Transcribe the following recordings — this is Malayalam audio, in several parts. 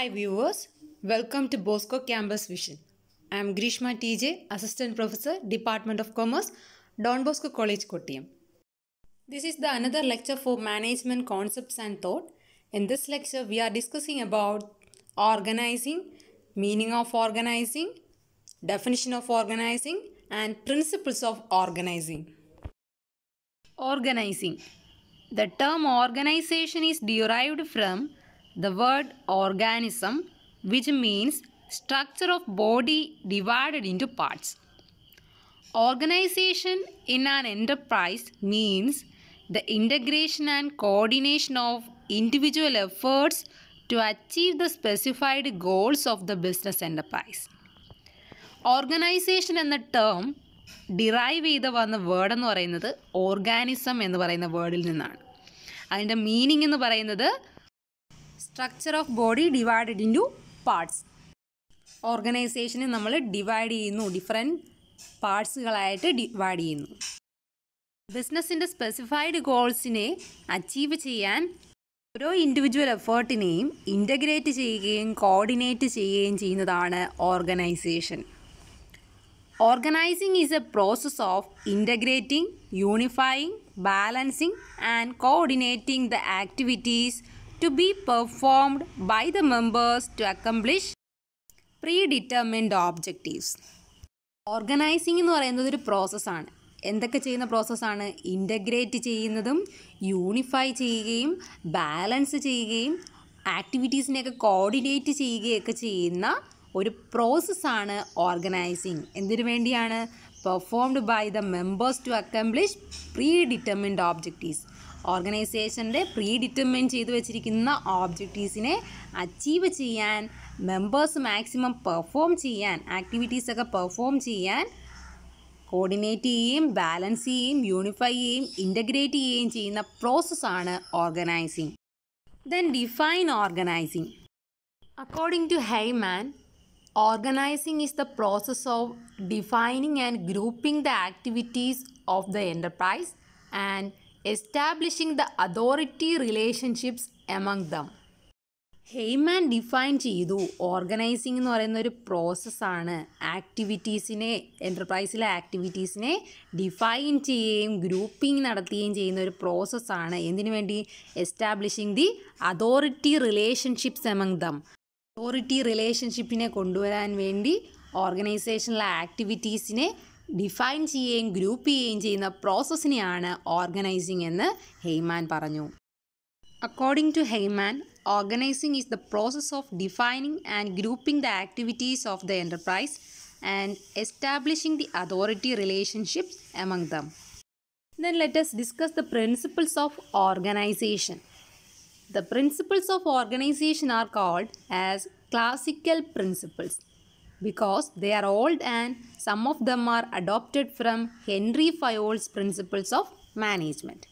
Hi viewers, welcome to Bosco Campus Vision. I am Grishma TJ, Assistant Professor, Department of Commerce, Don Bosco College, Kottayam. This is the another lecture for Management Concepts and Thought. In this lecture, we are discussing about organizing, meaning of organizing, definition of organizing, and principles of organizing. Organizing. The term organization is derived from the word organism which means structure of body divided into parts. Organization in an enterprise means the integration and coordination of individual efforts to achieve the specified goals of the business enterprise. Organisation എന്ന ടേം ഡിറൈവ് ചെയ്ത് വന്ന വേർഡ് എന്ന് പറയുന്നത് ഓർഗാനിസം എന്ന് പറയുന്ന വേർഡിൽ നിന്നാണ് അതിൻ്റെ മീനിങ് എന്ന് പറയുന്നത് structure of body divided into parts ഓർഗനൈസേഷനെ നമ്മൾ ഡിവൈഡ് ചെയ്യുന്നു ഡിഫറെൻറ്റ് പാർട്സുകളായിട്ട് ഡിവൈഡ് ചെയ്യുന്നു ബിസിനസ്സിൻ്റെ സ്പെസിഫൈഡ് ഗോൾസിനെ അച്ചീവ് ചെയ്യാൻ ഓരോ ഇൻഡിവിജ്വൽ എഫേർട്ടിനെയും ഇൻ്റഗ്രേറ്റ് ചെയ്യുകയും കോർഡിനേറ്റ് ചെയ്യുകയും ചെയ്യുന്നതാണ് organisation organising is a process of integrating unifying balancing and coordinating the activities to be performed by the members to accomplish predetermined objectives. Organising എന്ന് പറയുന്നത് ഒരു പ്രോസസ്സാണ് എന്തൊക്കെ ചെയ്യുന്ന പ്രോസസ്സാണ് ഇൻ്റഗ്രേറ്റ് ചെയ്യുന്നതും യൂണിഫൈ ചെയ്യുകയും ബാലൻസ് ചെയ്യുകയും ആക്ടിവിറ്റീസിനെയൊക്കെ കോർഡിനേറ്റ് ചെയ്യുകയൊക്കെ ചെയ്യുന്ന ഒരു പ്രോസസ്സാണ് ഓർഗനൈസിങ് എന്തിനു വേണ്ടിയാണ് performed by the members to accomplish predetermined objectives ഓർഗനൈസേഷൻ്റെ പ്രീ ഡിറ്റർമിൻ ചെയ്തു വെച്ചിരിക്കുന്ന ഓബ്ജക്റ്റീവ്സിനെ അച്ചീവ് ചെയ്യാൻ മെമ്പേഴ്സ് മാക്സിമം പെർഫോം ചെയ്യാൻ ആക്ടിവിറ്റീസൊക്കെ പെർഫോം ചെയ്യാൻ കോർഡിനേറ്റ് ചെയ്യുകയും ബാലൻസ് ചെയ്യുകയും യൂണിഫൈ ചെയ്യുകയും ഇൻ്റഗ്രേറ്റ് ചെയ്യുകയും ചെയ്യുന്ന പ്രോസസ്സാണ് organising then define organising according to Haimann organising is the process of defining and grouping the activities of the enterprise and establishing the authority relationships among them Haimann define ചെയ്തു ഓർഗനൈസിംഗ് എന്ന് പറയുന്ന ഒരു പ്രോസസ്സാണ് ആക്ടിവിറ്റീസിനെ എൻ്റർപ്രൈസിലെ ആക്ടിവിറ്റീസിനെ ഡിഫൈൻ ചെയ്യുകയും ഗ്രൂപ്പിംഗ് നടത്തുകയും ചെയ്യുന്ന ഒരു പ്രോസസ്സാണ് എന്തിനു വേണ്ടി establishing the authority relationships among them authority റിലേഷൻഷിപ്പിനെ കൊണ്ടുവരാൻ വേണ്ടി ഓർഗനൈസേഷനിലെ ആക്ടിവിറ്റീസിനെ ഡിഫൈൻ ചെയ്യുകയും ഗ്രൂപ്പ് ചെയ്യുകയും ചെയ്യുന്ന പ്രോസസ്സിനെയാണ് ഓർഗനൈസിംഗ് എന്ന് ഹെയ്മാൻ പറഞ്ഞു according to Haimann organising is the process of defining and grouping the activities of the enterprise and establishing the authority relationships among them then let's discuss the principles of organisation The principles of organization are called as classical principles because they are old and some of them are adopted from Henry Fayol's principles of management.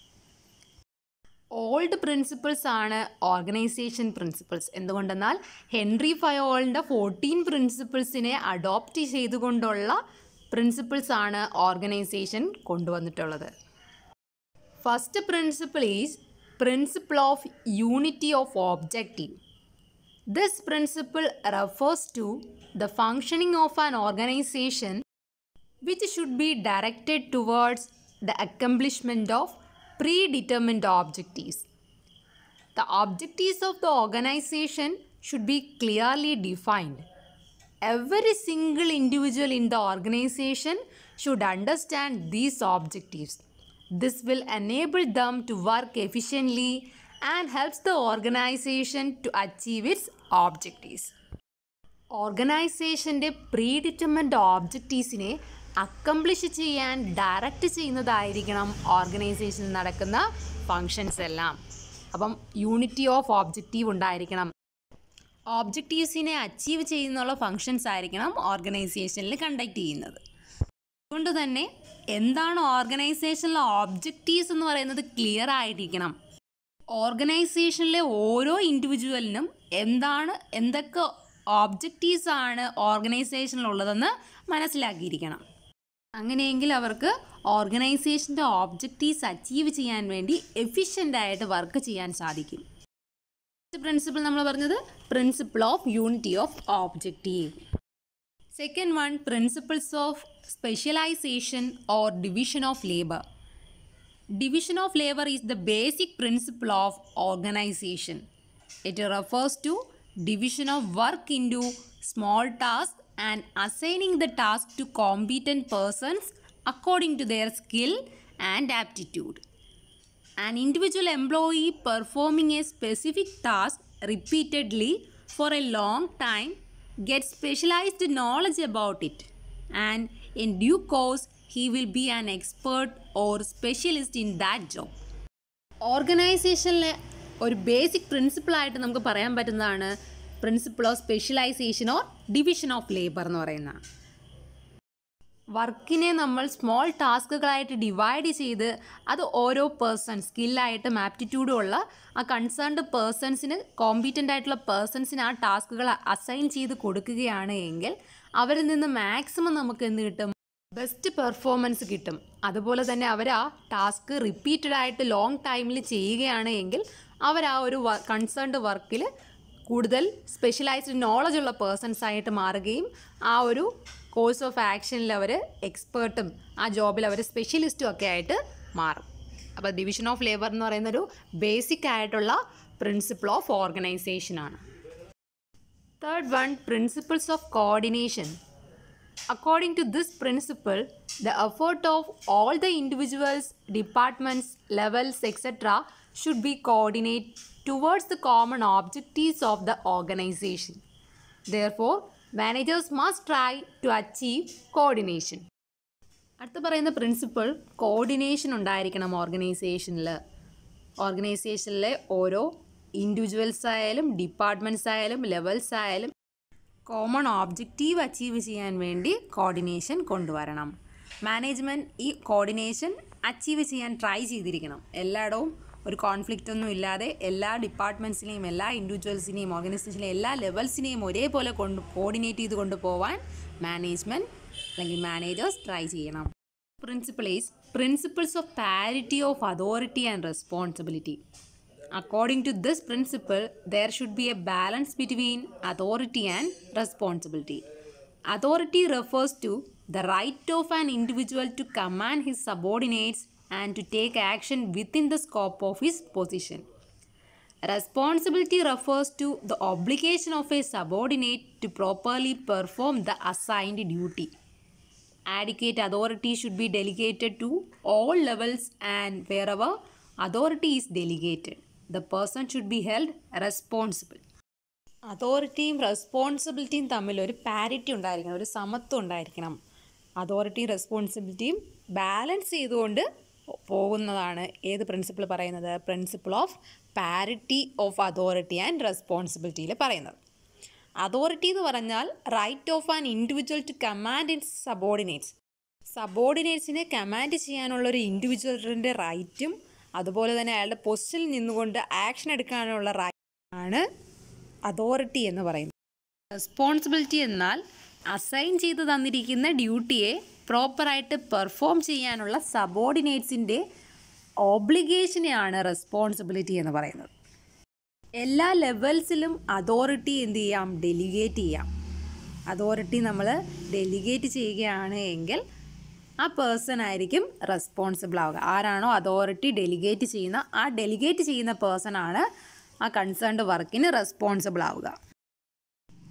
Old principles ആണ് ഓർഗനൈസേഷൻ പ്രിൻസിപ്പിൾസ് എന്തുകൊണ്ടെന്നാൽ ഹെൻറി ഫയോളിൻ്റെ ഫോർട്ടീൻ പ്രിൻസിപ്പിൾസിനെ അഡോപ്റ്റ് ചെയ്തുകൊണ്ടുള്ള പ്രിൻസിപ്പിൾസ് ആണ് ഓർഗനൈസേഷൻ കൊണ്ടുവന്നിട്ടുള്ളത് first principle is principle of unity of objective. This principle refers to the functioning of an organization which should be directed towards the accomplishment of predetermined objectives. The objectives of the organization should be clearly defined. Every single individual in the organization should understand these objectives This will enable them to work efficiently and helps the organization to achieve its objectives. ഓർഗനൈസേഷൻ്റെ പ്രീ ഡിറ്റർമൻഡ് ഓബ്ജക്റ്റീവ്സിനെ അക്കംപ്ലിഷ് ചെയ്യാൻ ഡയറക്റ്റ് ചെയ്യുന്നതായിരിക്കണം ഓർഗനൈസേഷനിൽ നടക്കുന്ന ഫങ്ഷൻസ് എല്ലാം അപ്പം യൂണിറ്റി ഓഫ് ഓബ്ജക്റ്റീവ് ഉണ്ടായിരിക്കണം ഓബ്ജക്റ്റീവ്സിനെ അച്ചീവ് ചെയ്യുന്നുള്ള ഫങ്ഷൻസ് ആയിരിക്കണം ഓർഗനൈസേഷനിൽ കണ്ടക്ട് ചെയ്യുന്നത് അതുകൊണ്ട് തന്നെ എന്താണ് ഓർഗനൈസേഷനിലെ ഒബ്ജക്റ്റീവ്സ് എന്ന് പറയുന്നത് ക്ലിയർ ആയിരിക്കണം ഓർഗനൈസേഷനിലെ ഓരോ ഇൻഡിവിജ്വലിനും എന്താണ് എന്തൊക്കെ ഓബ്ജക്റ്റീവ്സ് ആണ് ഓർഗനൈസേഷനിലുള്ളതെന്ന് മനസ്സിലാക്കിയിരിക്കണം അങ്ങനെയെങ്കിൽ അവർക്ക് ഓർഗനൈസേഷൻ്റെ ഓബ്ജക്റ്റീവ്സ് അച്ചീവ് ചെയ്യാൻ വേണ്ടി എഫിഷ്യൻ്റായിട്ട് വർക്ക് ചെയ്യാൻ സാധിക്കും പ്രിൻസിപ്പിൾ നമ്മൾ പറഞ്ഞത് principle of unity of objective Second one, principles of specialization or division of labor. Division of labor is the basic principle of organization. It refers to division of work into small tasks and assigning the task to competent persons according to their skill and aptitude. An individual employee performing a specific task repeatedly for a long time get specialized knowledge about it and in due course he will be an expert or specialist in that job organization or basic principle aayittu നമുക്ക് parayan പറ്റുന്നതാണ് principle of specialization or division of labor nu പറയുന്നതാണ് വർക്കിനെ നമ്മൾ സ്മോൾ ടാസ്കുകളായിട്ട് ഡിവൈഡ് ചെയ്ത് അത് ഓരോ പേഴ്സൺ സ്കില്ലായിട്ടും ആപ്റ്റിറ്റ്യൂഡും ഉള്ള ആ കൺസേൺഡ് പേഴ്സൺസിന് കോമ്പീറ്റൻ്റ് ആയിട്ടുള്ള പേഴ്സൺസിന് ആ ടാസ്കുകൾ അസൈൻ ചെയ്ത് കൊടുക്കുകയാണ് എങ്കിൽ അവരിൽ നിന്ന് മാക്സിമം നമുക്ക് എന്ത് കിട്ടും ബെസ്റ്റ് പെർഫോമൻസ് കിട്ടും അതുപോലെ തന്നെ അവർ ആ ടാസ്ക് റിപ്പീറ്റഡ് ആയിട്ട് ലോങ് ടൈമിൽ ചെയ്യുകയാണ് എങ്കിൽ അവർ ആ ഒരു കൺസേൺഡ് വർക്കിൽ കൂടുതൽ സ്പെഷ്യലൈസ്ഡ് നോളജ് ഉള്ള പേഴ്സൺസ് ആയിട്ട് മാറുകയും ആ ഒരു കോഴ്സ് ഓഫ് ആക്ഷനിൽ അവർ എക്സ്പേർട്ടും ആ ജോബിൽ അവർ സ്പെഷ്യലിസ്റ്റും ഒക്കെ ആയിട്ട് മാറും അപ്പോൾ ഡിവിഷൻ ഓഫ് ലേബർ എന്ന് പറയുന്ന ഒരു ബേസിക് ആയിട്ടുള്ള പ്രിൻസിപ്പിൾ ഓഫ് ഓർഗനൈസേഷൻ ആണ് third one principles of coordination according to this principle the effort of all the individuals departments levels etc. Should be coordinate towards the common objectives of the organization. Therefore, managers must try to achieve coordination. അടുത്ത പറയുന്ന പ്രിൻസിപ്പിൾ കോർഡിനേഷൻ ഉണ്ടായിരിക്കണം ഓർഗനൈസേഷനിൽ ഓർഗനൈസേഷനിലെ ഓരോ ഇൻഡിവിജ്വൽസ് ആയാലും ഡിപ്പാർട്ട്മെൻറ്റ്സ് ആയാലും ലെവൽസ് ആയാലും കോമൺ ഓബ്ജക്റ്റീവ് അച്ചീവ് ചെയ്യാൻ വേണ്ടി കോർഡിനേഷൻ കൊണ്ടുവരണം മാനേജ്മെൻറ്റ് ഈ കോർഡിനേഷൻ അച്ചീവ് ചെയ്യാൻ ട്രൈ ചെയ്തിരിക്കണം എല്ലായിടവും ഒരു കോൺഫ്ലിക്റ്റ് ഒന്നും ഇല്ലാതെ എല്ലാ ഡിപ്പാർട്ട്മെൻറ്റ്സിനെയും എല്ലാ ഇൻഡിവിജ്വൽസിനെയും ഓർഗനൈസേഷനിലെ എല്ലാ ലെവൽസിനെയും ഒരേപോലെ കൊണ്ട് കോർഡിനേറ്റ് ചെയ്ത് കൊണ്ടുപോകാൻ മാനേജ്മെൻറ്റ് അല്ലെങ്കിൽ മാനേജേഴ്സ് ട്രൈ ചെയ്യണം principle is principles of parity of authority and responsibility according to this principle there should be a balance between authority and responsibility authority refers to the right of an individual to command his subordinates and to take action within the scope of his position. Responsibility refers to the obligation of a subordinate to properly perform the assigned duty. Adequate authority should be delegated to all levels and wherever authority is delegated. The person should be held responsible. അതോറിറ്റിയും റെസ്പോൺസിബിലിറ്റിയും തമ്മിൽ ഒരു പാരിറ്റി ഉണ്ടായിരിക്കണം ഒരു സമത്വം ഉണ്ടായിരിക്കണം അതോറിറ്റിയും റെസ്പോൺസിബിലിറ്റിയും ബാലൻസ് ചെയ്തുകൊണ്ട് പോകുന്നതാണ് ഏത് പ്രിൻസിപ്പിൾ പറയുന്നത് principle of parity of authority and റെസ്പോൺസിബിലിറ്റിയിൽ പറയുന്നത് അതോറിറ്റി എന്ന് പറഞ്ഞാൽ right of an individual to command his subordinates സബോർഡിനേറ്റ്സിനെ കമാൻഡ് ചെയ്യാനുള്ള ഒരു ഇൻഡിവിജ്വലിൻ്റെ റൈറ്റും അതുപോലെ തന്നെ അയാളുടെ പൊസിഷനിൽ നിന്നുകൊണ്ട് ആക്ഷൻ എടുക്കാനുള്ള റൈറ്റ് ആണ് അതോറിറ്റി എന്ന് പറയുന്നത് റെസ്പോൺസിബിലിറ്റി എന്നാൽ അസൈൻ ചെയ്ത് തന്നിരിക്കുന്ന ഡ്യൂട്ടിയെ പ്രോപ്പറായിട്ട് പെർഫോം ചെയ്യാനുള്ള സബോർഡിനേറ്റ്സിൻ്റെ ഓബ്ലിഗേഷനെയാണ് റെസ്പോൺസിബിലിറ്റി എന്ന് പറയുന്നത് എല്ലാ ലെവൽസിലും അതോറിറ്റി എന്ത് ചെയ്യാം ഡെലിഗേറ്റ് ചെയ്യാം അതോറിറ്റി നമ്മൾ ഡെലിഗേറ്റ് ചെയ്യുകയാണ് എങ്കിൽ ആ പേഴ്സൺ ആയിരിക്കും റെസ്പോൺസിബിൾ ആവുക ആരാണോ അതോറിറ്റി ഡെലിഗേറ്റ് ചെയ്യുന്ന ആ ഡെലിഗേറ്റ് ചെയ്യുന്ന പേഴ്സൺ ആണ് ആ കൺസേൺഡ് വർക്കിന് റെസ്പോൺസിബിൾ ആവുക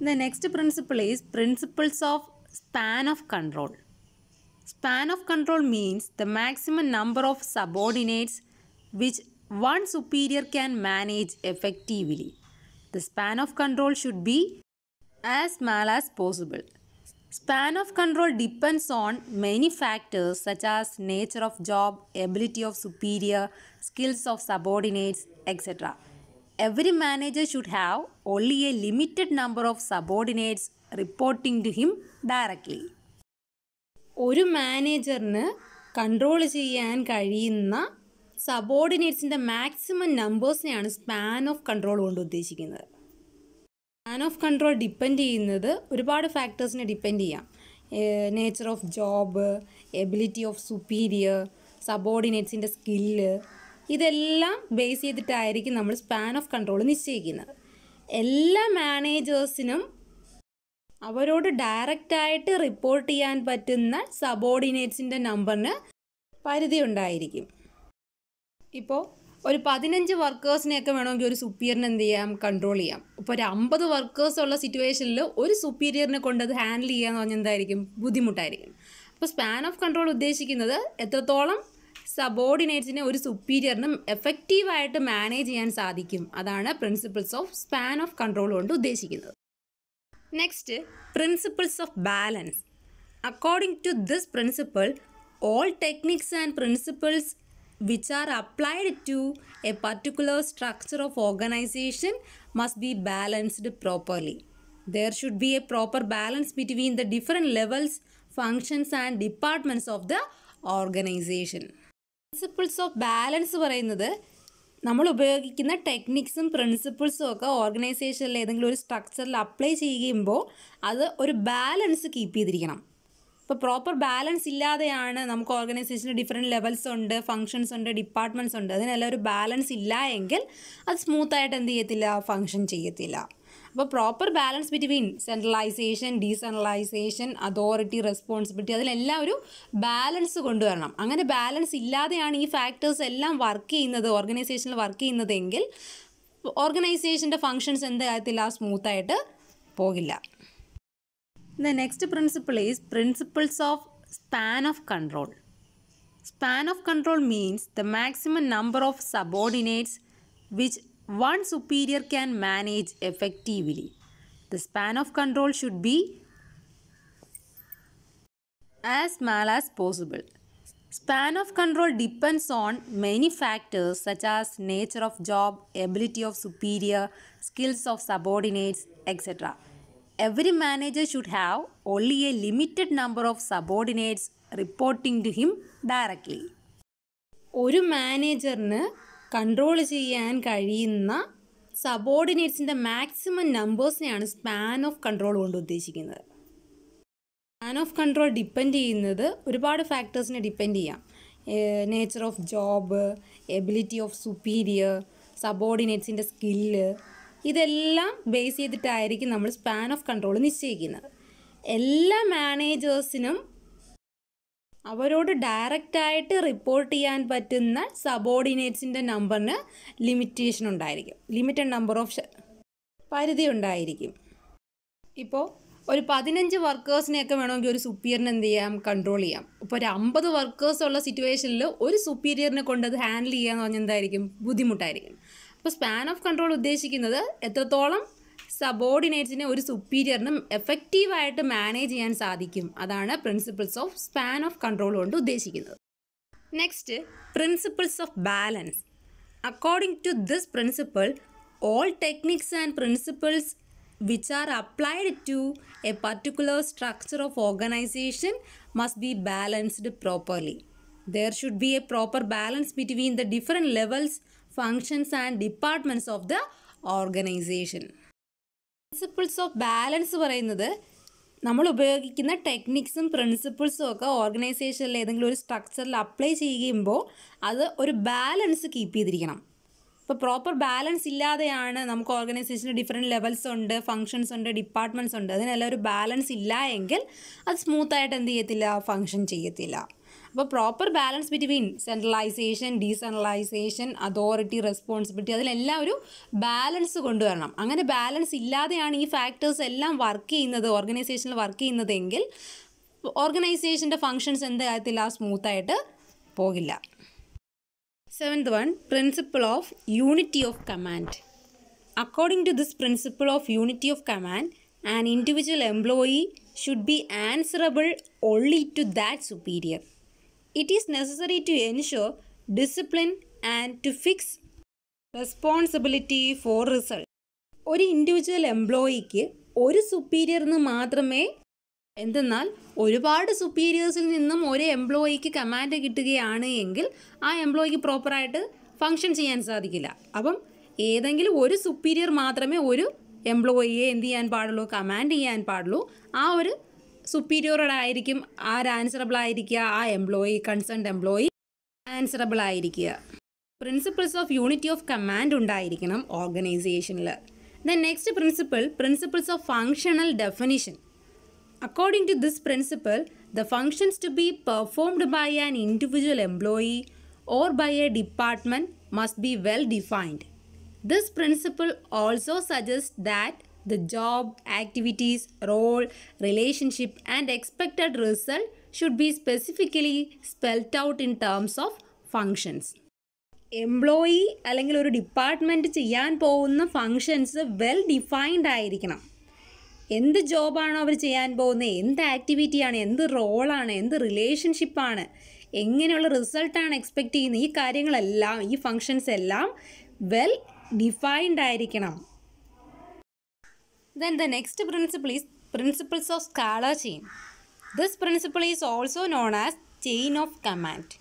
the next principle is principles of span of control Span of control means the maximum number of subordinates which one superior can manage effectively. The span of control should be as small as possible. Span of control depends on many factors such as nature of job, ability of superior, skills of subordinates, etc. Every manager should have only a limited number of subordinates reporting to him directly. ഒരു മാനേജറിന് കൺട്രോൾ ചെയ്യാൻ കഴിയുന്ന സബോർഡിനേറ്റ്സിൻ്റെ മാക്സിമം നമ്പേഴ്സിനെയാണ് സ്പാൻ ഓഫ് കൺട്രോൾ കൊണ്ട് ഉദ്ദേശിക്കുന്നത് സ്പാൻ ഓഫ് കൺട്രോൾ ഡിപ്പെൻഡ് ചെയ്യുന്നത് ഒരുപാട് ഫാക്ടേഴ്സിനെ ഡിപ്പെൻഡ് ചെയ്യാം nature of job ability of superior സബോർഡിനേറ്റ്സിൻ്റെ സ്കില്ല് ഇതെല്ലാം ബേസ് ചെയ്തിട്ടായിരിക്കും നമ്മൾ സ്പാൻ ഓഫ് കൺട്രോൾ നിശ്ചയിക്കുന്നത് എല്ലാ മാനേജേഴ്സിനും അവരോട് ഡയറക്റ്റായിട്ട് റിപ്പോർട്ട് ചെയ്യാൻ പറ്റുന്ന സബോർഡിനേറ്റ്സിൻ്റെ നമ്പറിന് പരിധി ഉണ്ടായിരിക്കും ഇപ്പോൾ ഒരു പതിനഞ്ച് വർക്കേഴ്സിനെയൊക്കെ വേണമെങ്കിൽ ഒരു സുപ്പീരിയറിന് എന്ത് ചെയ്യാം കൺട്രോൾ ചെയ്യാം ഇപ്പോൾ ഒരു അമ്പത് വർക്കേഴ്സ് ഉള്ള സിറ്റുവേഷനിൽ ഒരു സുപ്പീരിയറിനെ കൊണ്ട് അത് ഹാൻഡിൽ ചെയ്യുക എന്ന് പറഞ്ഞാൽ എന്തായിരിക്കും ബുദ്ധിമുട്ടായിരിക്കും അപ്പോൾ സ്പാൻ ഓഫ് കൺട്രോൾ ഉദ്ദേശിക്കുന്നത് എത്രത്തോളം സബോർഡിനേറ്റ്സിനെ ഒരു സുപ്പീരിയറിനും എഫക്റ്റീവായിട്ട് മാനേജ് ചെയ്യാൻ സാധിക്കും അതാണ് principles of span of control കൊണ്ട് ഉദ്ദേശിക്കുന്നത് next principles of balance according to this principle all techniques and principles which are applied to a particular structure of organization must be balanced properly there should be a proper balance between the different levels functions and departments of the organization principles of balance പറയുന്നത് നമ്മൾ ഉപയോഗിക്കുന്ന ടെക്നിക്സും പ്രിൻസിപ്പിൾസും ഒക്കെ ഓർഗനൈസേഷനിൽ ഏതെങ്കിലും ഒരു സ്ട്രക്ചറിൽ അപ്ലൈ ചെയ്യുമ്പോൾ അത് ഒരു ബാലൻസ് കീപ്പ് ചെയ്തിരിക്കണം ഇപ്പോൾ പ്രോപ്പർ ബാലൻസ് ഇല്ലാതെയാണ് നമുക്ക് ഓർഗനൈസേഷൻ്റെ ഡിഫറെൻറ്റ് ലെവൽസ് ഉണ്ട് ഫങ്ഷൻസ് ഉണ്ട് ഡിപ്പാർട്ട്മെൻറ്റ്സ് ഉണ്ട് അതിനെല്ലാം ഒരു ബാലൻസ് ഇല്ല എങ്കിൽ അത് സ്മൂത്തായിട്ട് എന്ത് ചെയ്യത്തില്ല ഫങ്ഷൻ ചെയ്യത്തില്ല അപ്പോൾ proper balance between centralization decentralization authority responsibility അതിലെല്ലാം ഒരു ബാലൻസ് കൊണ്ടുവരണം അങ്ങനെ ബാലൻസ് ഇല്ലാതെയാണ് ഈ ഫാക്ടേഴ്സ് എല്ലാം വർക്ക് ചെയ്യുന്നത് ഓർഗനൈസേഷനിൽ വർക്ക് ചെയ്യുന്നതെങ്കിൽ ഓർഗനൈസേഷൻ്റെ ഫങ്ഷൻസ് ആ സ്മൂത്തായിട്ട് പോകില്ല the next principle is principles of span of control span of control means the maximum number of subordinates which one superior can manage effectively. The span of control should be as small as possible. Span of control depends on many factors such as nature of job, ability of superior, skills of subordinates, etc. Every manager should have only a limited number of subordinates reporting to him directly. ഒരു മാനേജറിന് കൺട്രോൾ ചെയ്യാൻ കഴിയുന്ന സബോർഡിനേറ്റ്സിൻ്റെ മാക്സിമം നമ്പേഴ്സിനെയാണ് സ്പാൻ ഓഫ് കൺട്രോൾ കൊണ്ട് ഉദ്ദേശിക്കുന്നത് സ്പാൻ ഓഫ് കൺട്രോൾ ഡിപ്പെൻഡ് ചെയ്യുന്നത് ഒരുപാട് ഫാക്ടേഴ്സിനെ ഡിപ്പെൻഡ് ചെയ്യാം nature of job ability of superior സബോർഡിനേറ്റ്സിൻ്റെ സ്കില്ല് ഇതെല്ലാം ബേസ് ചെയ്തിട്ടായിരിക്കും നമ്മൾ സ്പാൻ ഓഫ് കൺട്രോൾ നിശ്ചയിക്കുന്നത് എല്ലാ മാനേജേഴ്സിനും അവരോട് ഡയറക്റ്റായിട്ട് റിപ്പോർട്ട് ചെയ്യാൻ പറ്റുന്ന സബോർഡിനേറ്റ്സിൻ്റെ നമ്പറിന് ലിമിറ്റേഷൻ ഉണ്ടായിരിക്കും ലിമിറ്റഡ് നമ്പർ ഓഫ് പരിധി ഉണ്ടായിരിക്കും ഇപ്പോൾ ഒരു പതിനഞ്ച് വർക്കേഴ്സിനെയൊക്കെ വേണമെങ്കിൽ ഒരു സുപ്പീരിയറിന് എന്ത് ചെയ്യാം കൺട്രോൾ ചെയ്യാം ഇപ്പോൾ ഒരു അമ്പത് വർക്കേഴ്സ് ഉള്ള സിറ്റുവേഷനിൽ ഒരു സുപ്പീരിയറിനെ കൊണ്ട് അത് ഹാൻഡിൽ ചെയ്യാന്ന് പറഞ്ഞാൽ എന്തായിരിക്കും ബുദ്ധിമുട്ടായിരിക്കും അപ്പോൾ സ്പാൻ ഓഫ് കൺട്രോൾ ഉദ്ദേശിക്കുന്നത് എത്രത്തോളം സബോർഡിനേറ്റ്സിനെ ഒരു സുപ്പീരിയറിനും എഫക്റ്റീവായിട്ട് മാനേജ് ചെയ്യാൻ സാധിക്കും അതാണ് principles of span of control കൊണ്ട് ഉദ്ദേശിക്കുന്നത് next principles of balance according to this principle all techniques and principles which are applied to a particular structure of organization must be balanced properly. There should be a proper balance between the different levels, functions and departments of the organization. Principles of balance പറയുന്നത് നമ്മൾ ഉപയോഗിക്കുന്ന ടെക്നിക്സും പ്രിൻസിപ്പിൾസും ഒക്കെ ഓർഗനൈസേഷനിൽ ഏതെങ്കിലും ഒരു സ്ട്രക്ചറിൽ അപ്ലൈ ചെയ്യുമ്പോൾ അത് ഒരു ബാലൻസ് കീപ്പ് ചെയ്തിരിക്കണം ഇപ്പോൾ പ്രോപ്പർ ബാലൻസ് ഇല്ലാതെയാണ് നമുക്ക് ഓർഗനൈസേഷനിൽ ഡിഫറെൻറ്റ് ലെവൽസ് ഉണ്ട് ഫങ്ഷൻസ് ഉണ്ട് ഡിപ്പാർട്ട്മെൻറ്റ്സ് ഉണ്ട് അതിനെല്ലാം ഒരു ബാലൻസ് ഇല്ല എങ്കിൽ അത് സ്മൂത്തായിട്ട് എന്ത് ചെയ്യത്തില്ല ഫങ്ഷൻ ചെയ്യത്തില്ല അപ്പോൾ proper balance between centralization decentralization authority responsibility അതിലെല്ലാം ഒരു ബാലൻസ് കൊണ്ടുവരണം അങ്ങനെ ബാലൻസ് ഇല്ലാതെയാണ് ഈ ഫാക്ടേഴ്സ് എല്ലാം വർക്ക് ചെയ്യുന്നത് ഓർഗനൈസേഷനിൽ വർക്ക് ചെയ്യുന്നതെങ്കിൽ ഓർഗനൈസേഷൻ്റെ ഫങ്ഷൻസ് എന്ത് കാര്യത്തില്ല സ്മൂത്തായിട്ട് പോകില്ല seventh one principle of unity of command according to this principle of unity of command an individual employee should be answerable only to that superior it is necessary to ensure discipline and to fix responsibility for result ഒരു ഇൻഡിവിജ്വൽ എംപ്ലോയിക്ക് ഒരു സുപ്പീരിയറിന് മാത്രമേ എന്തെന്നാൽ ഒരുപാട് സുപ്പീരിയേഴ്സിൽ നിന്നും ഒരു എംപ്ലോയിക്ക് കമാൻഡ് കിട്ടുകയാണ് എങ്കിൽ ആ എംപ്ലോയിക്ക് പ്രോപ്പറായിട്ട് ഫങ്ഷൻ ചെയ്യാൻ സാധിക്കില്ല അപ്പം ഏതെങ്കിലും ഒരു സുപ്പീരിയർ മാത്രമേ ഒരു എംപ്ലോയിയെ എന്ത് ചെയ്യാൻ പാടുള്ളൂ കമാൻഡ് ചെയ്യാൻ പാടുള്ളൂ ആ ഒരു സുപ്പീരിയറോട് ആയിരിക്കും ആൻസറബിൾ ആയിരിക്കുക ആ എംപ്ലോയി കൺസേൺഡ് എംപ്ലോയി ആൻസറബിൾ ആയിരിക്കുക principles of unity of command ഉണ്ടായിരിക്കണം ഓർഗനൈസേഷനിൽ then next principle principles of functional definition according to this principle the functions to be performed by an individual employee or by a department must be well defined this principle also suggest that the job activities role relationship and expected result should be specifically spelt out in terms of functions employee അല്ലെങ്കിൽ ഒരു ഡിപ്പാർട്ട്മെൻറ്റ് ചെയ്യാൻ പോകുന്ന ഫങ്ഷൻസ് വെൽ ഡിഫൈൻഡ് ആയിരിക്കണം എന്ത് ജോബാണോ അവർ ചെയ്യാൻ പോകുന്നത് എന്ത് ആക്ടിവിറ്റിയാണ് എന്ത് റോളാണ് എന്ത് റിലേഷൻഷിപ്പാണ് എങ്ങനെയുള്ള റിസൾട്ടാണ് എക്സ്പെക്റ്റ് ചെയ്യുന്നത് ഈ കാര്യങ്ങളെല്ലാം ഈ ഫങ്ഷൻസ് എല്ലാം വെൽ ഡിഫൈൻഡ് ആയിരിക്കണം Then the next principle is principles of scalar chain. This principle is also known as chain of command.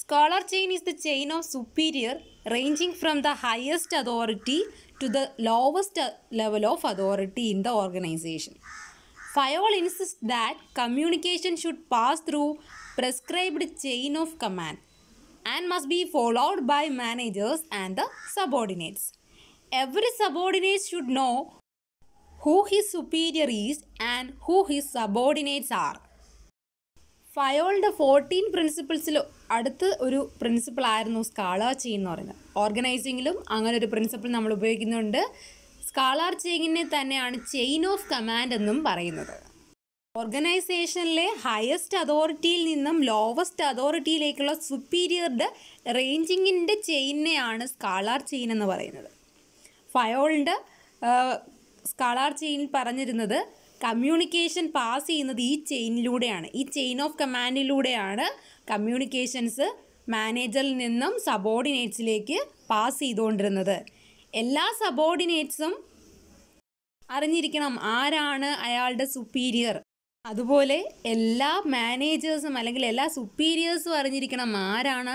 Scalar chain is the chain of superior ranging from the highest authority to the lowest level of authority in the organization. Fayol insists that communication should pass through prescribed chain of command and must be followed by managers and the subordinates. Every subordinate should know who his superior is and who his subordinates are ഫയോളുടെ ഫോർട്ടീൻ പ്രിൻസിപ്പിൾസിൽ അടുത്ത ഒരു പ്രിൻസിപ്പിളായിരുന്നു സ്കാളാർച്ചി എന്ന് പറയുന്നത് ഓർഗനൈസിങ്ങിലും അങ്ങനെ ഒരു പ്രിൻസിപ്പിൾ നമ്മൾ ഉപയോഗിക്കുന്നുണ്ട് സ്കാളാർച്ചിങ്ങിനെ തന്നെയാണ് ചെയിൻ ഓഫ് കമാൻഡ് എന്നും പറയുന്നത് ഓർഗനൈസേഷനിലെ ഹയസ്റ്റ് അതോറിറ്റിയിൽ നിന്നും ലോവസ്റ്റ് അതോറിറ്റിയിലേക്കുള്ള സുപ്പീരിയറുടെ റേഞ്ചിങ്ങിൻ്റെ ചെയിനെയാണ് സ്കാളാർ ചെയിൻ എന്ന് പറയുന്നത് ഫയോളിൻ്റെ ചെയിനിൽ പറഞ്ഞിരുന്നത് കമ്മ്യൂണിക്കേഷൻ പാസ് ചെയ്യുന്നത് ഈ ചെയിനിലൂടെയാണ് ഈ ചെയിൻ ഓഫ് കമാൻഡിലൂടെയാണ് കമ്മ്യൂണിക്കേഷൻസ് മാനേജറിൽ നിന്നും സബോർഡിനേറ്റ്സിലേക്ക് പാസ് ചെയ്തുകൊണ്ടിരുന്നത് എല്ലാ സബോർഡിനേറ്റ്സും അറിഞ്ഞിരിക്കണം ആരാണ് അയാളുടെ സുപ്പീരിയർ അതുപോലെ എല്ലാ മാനേജേഴ്സും അല്ലെങ്കിൽ എല്ലാ സുപ്പീരിയേഴ്സും അറിഞ്ഞിരിക്കണം ആരാണ്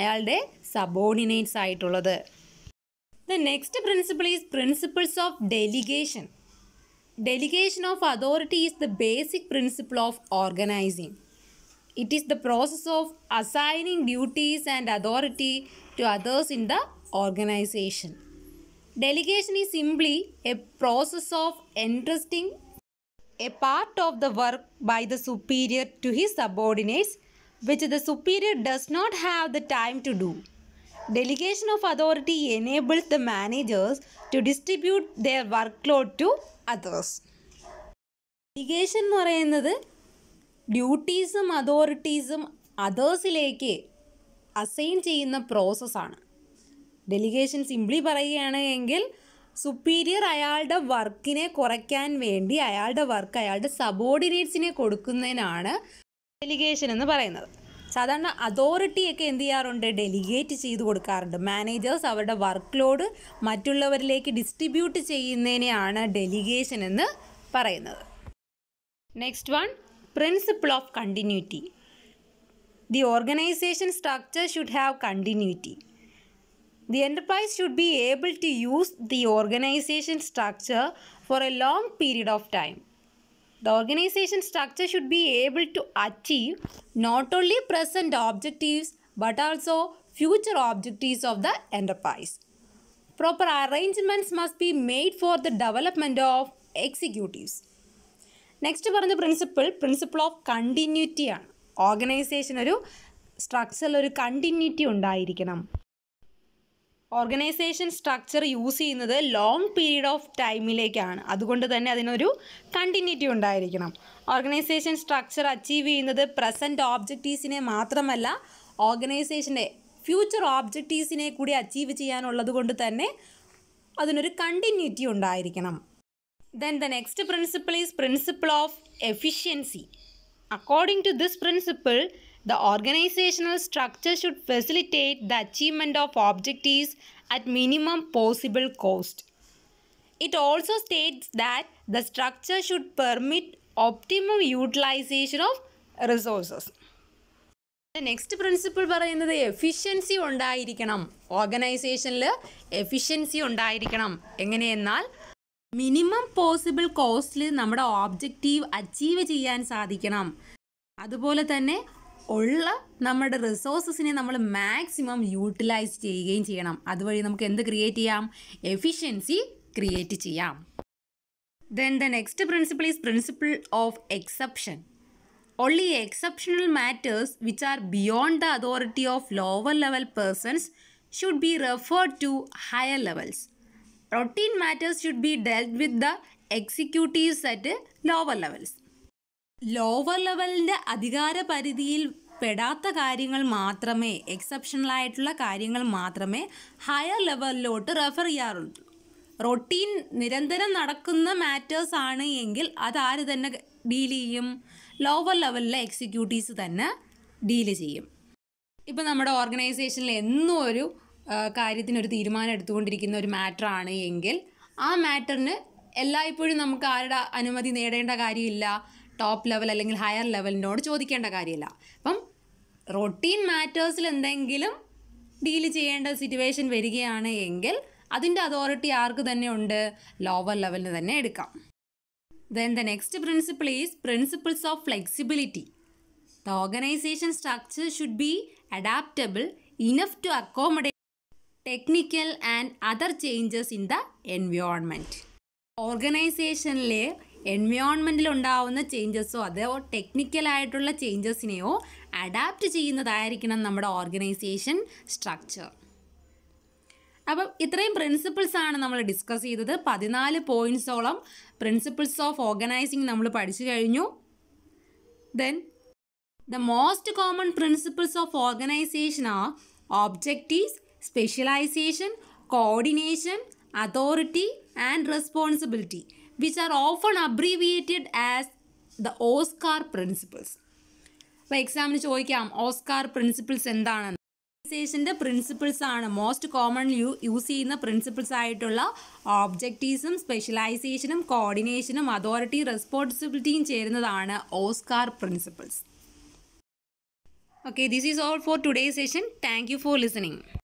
അയാളുടെ സബോർഡിനേറ്റ്സ് ആയിട്ടുള്ളത് The next principle is principles of delegation. Delegation of authority is the basic principle of organizing. It is the process of assigning duties and authority to others in the organization. Delegation is simply a process of entrusting a part of the work by the superior to his subordinates which the superior does not have the time to do. Delegation of authority enables the managers to distribute their work load to others delegation എന്ന് പറയുന്നത് ഡ്യൂട്ടീസും അതോറിറ്റീസും അതേഴ്സിലേക്ക് അസൈൻ ചെയ്യുന്ന പ്രോസസ്സാണ് ഡെലിഗേഷൻ സിംപ്ലി പറയുകയാണ് എങ്കിൽ സുപ്പീരിയർ അയാളുടെ വർക്കിനെ കുറയ്ക്കാൻ വേണ്ടി അയാളുടെ വർക്ക് അയാളുടെ സബോർഡിനേറ്റ്സിനെ കൊടുക്കുന്നതിനാണ് ഡെലിഗേഷൻ എന്ന് പറയുന്നത് സാധാരണ അതോറിറ്റിയൊക്കെ എന്ത് ചെയ്യാറുണ്ട് ഡെലിഗേറ്റ് ചെയ്ത് കൊടുക്കാറുണ്ട് മാനേജേഴ്സ് അവരുടെ വർക്ക് ലോഡ് മറ്റുള്ളവരിലേക്ക് ഡിസ്ട്രിബ്യൂട്ട് ചെയ്യുന്നതിനെയാണ് ഡെലിഗേഷൻ എന്ന് പറയുന്നത് next one principle of continuity the organization structure should have continuity the enterprise should be able to use the organization structure for a long period of time The organization structure should be able to achieve not only present objectives but also future objectives of the enterprise. Proper arrangements must be made for the development of executives. Next പറഞ്ഞ പ്രിൻസിപ്പിൾ പ്രിൻസിപ്പിൾ ഓഫ് കണ്ടിന്യൂറ്റിയാണ് ഓർഗനൈസേഷൻ ഒരു സ്ട്രക്ചറിൽ ഒരു കണ്ടിന്യൂറ്റി ഉണ്ടായിരിക്കണം ഓർഗനൈസേഷൻ സ്ട്രക്ചർ യൂസ് ചെയ്യുന്നത് ലോങ് പീരീഡ് ഓഫ് ടൈമിലേക്കാണ് അതുകൊണ്ട് തന്നെ അതിനൊരു കണ്ടിന്യൂറ്റി ഉണ്ടായിരിക്കണം ഓർഗനൈസേഷൻ സ്ട്രക്ചർ അച്ചീവ് ചെയ്യുന്നത് പ്രസൻറ്റ് ഓബ്ജക്റ്റീവ്സിനെ മാത്രമല്ല ഓർഗനൈസേഷൻ്റെ ഫ്യൂച്ചർ ഓബ്ജക്റ്റീവ്സിനെ കൂടി അച്ചീവ് ചെയ്യാനുള്ളത് കൊണ്ട് തന്നെ അതിനൊരു കണ്ടിന്യൂറ്റി ഉണ്ടായിരിക്കണം then the next principle is principle of efficiency according to this principle The organizational structure should facilitate the achievement of objectives at minimum possible cost. It also states that the structure should permit optimum utilization of resources. The next principle principle efficiency efficiency ഉണ്ടായിരിക്കണം ഓർഗനൈസേഷനിൽ efficiency ഉണ്ടായിരിക്കണം എങ്ങനെയെന്നാൽ Minimum possible cost നമ്മുടെ ഓബ്ജക്റ്റീവ് objective achieve. സാധിക്കണം അതുപോലെ തന്നെ ഉള്ള നമ്മുടെ റിസോഴ്സസിനെ നമ്മൾ മാക്സിമം യൂട്ടിലൈസ് ചെയ്യുകയും ചെയ്യണം അതുവഴി നമുക്ക് എന്ത് ക്രിയേറ്റ് ചെയ്യാം എഫിഷ്യൻസി ക്രിയേറ്റ് ചെയ്യാം then the next principle is principle of exception only exceptional matters which are beyond the authority of lower level persons should be referred to higher levels routine matters should be dealt with the executives at lower levels lower ലെവലിൻ്റെ അധികാര പരിധിയിൽ പെടാത്ത കാര്യങ്ങൾ മാത്രമേ എക്സെപ്ഷണൽ ആയിട്ടുള്ള കാര്യങ്ങൾ മാത്രമേ ഹയർ ലെവലിലോട്ട് റെഫർ ചെയ്യാറുള്ളൂ റൊട്ടീൻ നിരന്തരം നടക്കുന്ന മാറ്റേഴ്സ് ആണ് എങ്കിൽ അതാര് തന്നെ ഡീൽ ചെയ്യും ലോവർ ലെവലിലെ എക്സിക്യൂട്ടീവ്സ് തന്നെ ഡീൽ ചെയ്യും ഇപ്പം നമ്മുടെ ഓർഗനൈസേഷനിൽ എന്നും ഒരു കാര്യത്തിനൊരു തീരുമാനം എടുത്തുകൊണ്ടിരിക്കുന്ന ഒരു മാറ്റർ ആണ് എങ്കിൽ ആ മാറ്ററിന് എല്ലായ്പ്പോഴും നമുക്ക് ആരുടെ അനുമതി നേടേണ്ട കാര്യമില്ല ടോപ്പ് ലെവൽ അല്ലെങ്കിൽ ഹയർ ലെവലിനോട് ചോദിക്കേണ്ട കാര്യമില്ല അപ്പം റൊട്ടീൻ മാറ്റേഴ്സിൽ എന്തെങ്കിലും ഡീൽ ചെയ്യേണ്ട സിറ്റുവേഷൻ വരികയാണ് എങ്കിൽ അതിൻ്റെ അതോറിറ്റി ആർക്ക് തന്നെ ഉണ്ട് ലോവർ ലെവലിന് തന്നെ എടുക്കാം then the next principle is principles of flexibility the organization structure should be adaptable enough to accommodate technical and other changes in the environment ഓർഗനൈസേഷനിലെ എൻവയോൺമെൻറ്റിൽ ഉണ്ടാവുന്ന ചേഞ്ചസോ അതോ ടെക്നിക്കലായിട്ടുള്ള ചേഞ്ചസിനെയോ അഡാപ്റ്റ് ചെയ്യുന്നതായിരിക്കണം നമ്മുടെ ഓർഗനൈസേഷൻ സ്ട്രക്ചർ അപ്പം ഇത്രയും പ്രിൻസിപ്പിൾസാണ് നമ്മൾ ഡിസ്കസ് ചെയ്തത് പതിനാല് പോയിൻസോളം പ്രിൻസിപ്പിൾസ് ഓഫ് ഓർഗനൈസിങ് നമ്മൾ പഠിച്ചു കഴിഞ്ഞു then the most common principles of organization ah objectives specialization coordination authority and responsibility which are often abbreviated as the OSCAR principles അപ്പോൾ എക്സാമിന് ചോദിക്കാം ഓസ്കാർ പ്രിൻസിപ്പിൾസ് എന്താണെന്ന് ഓർഗനൈസേഷൻ്റെ പ്രിൻസിപ്പിൾസ് ആണ് മോസ്റ്റ് കോമൺ യൂ യൂസ് ചെയ്യുന്ന പ്രിൻസിപ്പിൾസ് ആയിട്ടുള്ള ഓബ്ജക്റ്റീവ്സും സ്പെഷ്യലൈസേഷനും കോർഡിനേഷനും അതോറിറ്റി റെസ്പോൺസിബിലിറ്റിയും ചേരുന്നതാണ് OSCAR principles okay this is all for today session thank you for listening